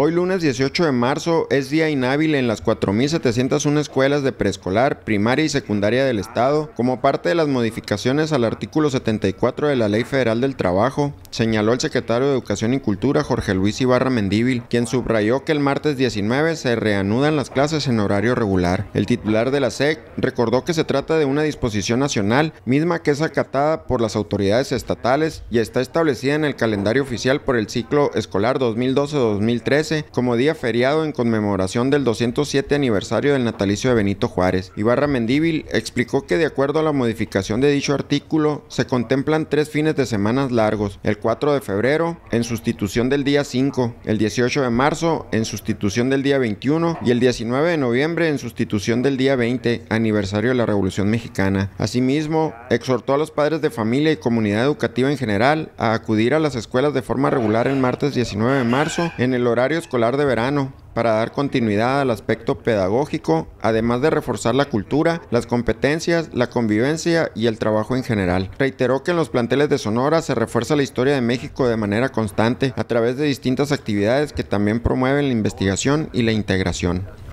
Hoy lunes 18 de marzo es día inhábil en las 4.701 escuelas de preescolar, primaria y secundaria del Estado, como parte de las modificaciones al artículo 74 de la Ley Federal del Trabajo, señaló el secretario de Educación y Cultura Jorge Luis Ibarra Mendívil, quien subrayó que el martes 19 se reanudan las clases en horario regular. El titular de la SEC recordó que se trata de una disposición nacional, misma que es acatada por las autoridades estatales y está establecida en el calendario oficial por el ciclo escolar 2012-2013 como día feriado en conmemoración del 207 aniversario del natalicio de Benito Juárez. Ibarra Mendíbil explicó que de acuerdo a la modificación de dicho artículo se contemplan tres fines de semanas largos, el 4 de febrero en sustitución del día 5, el 18 de marzo en sustitución del día 21 y el 19 de noviembre en sustitución del día 20, aniversario de la Revolución Mexicana. Asimismo, exhortó a los padres de familia y comunidad educativa en general a acudir a las escuelas de forma regular el martes 19 de marzo en el horario escolar de verano para dar continuidad al aspecto pedagógico, además de reforzar la cultura, las competencias, la convivencia y el trabajo en general. Reiteró que en los planteles de Sonora se refuerza la historia de México de manera constante a través de distintas actividades que también promueven la investigación y la integración.